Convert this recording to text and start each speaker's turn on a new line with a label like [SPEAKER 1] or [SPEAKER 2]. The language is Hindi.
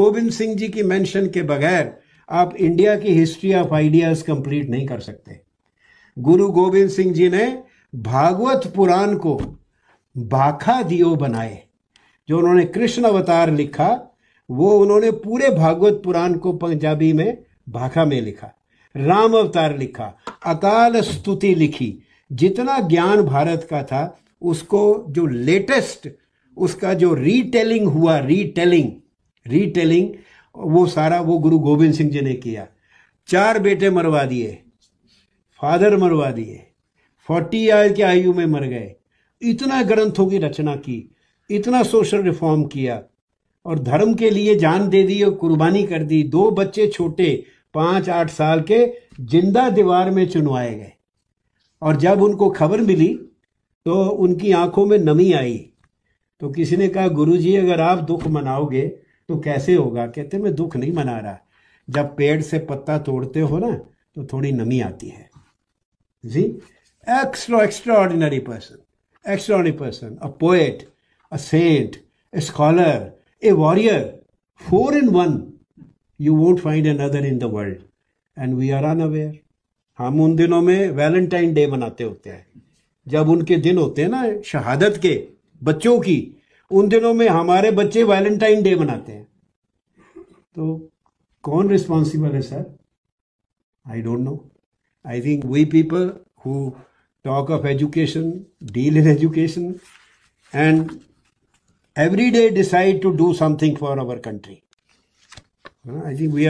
[SPEAKER 1] गोविंद सिंह जी की मेंशन के बगैर आप इंडिया की हिस्ट्री ऑफ आइडियाज कंप्लीट नहीं कर सकते गुरु गोविंद सिंह जी ने भागवत पुराण को भाखा दियो बनाए जो उन्होंने कृष्ण अवतार लिखा वो उन्होंने पूरे भागवत पुराण को पंजाबी में भाखा में लिखा राम अवतार लिखा अकाल स्तुति लिखी जितना ज्ञान भारत का था उसको जो लेटेस्ट उसका जो रीटेलिंग हुआ रीटेलिंग रीटेलिंग वो सारा वो गुरु गोविंद सिंह जी ने किया चार बेटे मरवा दिए फादर मरवा दिए फोर्टी ईयर की आयु में मर गए इतना ग्रंथों की रचना की इतना सोशल रिफॉर्म किया और धर्म के लिए जान दे दी और कुर्बानी कर दी दो बच्चे छोटे पांच आठ साल के जिंदा दीवार में चुनवाए गए और जब उनको खबर मिली तो उनकी आंखों में नमी आई तो किसी ने कहा गुरुजी अगर आप दुख मनाओगे तो कैसे होगा कहते मैं दुख नहीं मना रहा जब पेड़ से पत्ता तोड़ते हो ना तो थोड़ी नमी आती है जी extra extraordinary person extraordinary person a poet a saint a scholar, a warrior, four in one, you won't find in the world and we are unaware हम उन दिनों में वैलेंटाइन डे मनाते होते हैं जब उनके दिन होते हैं ना शहादत के बच्चों की उन दिनों में हमारे बच्चे वैलेंटाइन डे मनाते हैं तो कौन रिस्पॉन्सिबल है sir I don't know I think we people who talk of education, deal in education, and every day decide to do something for our country. I think we are.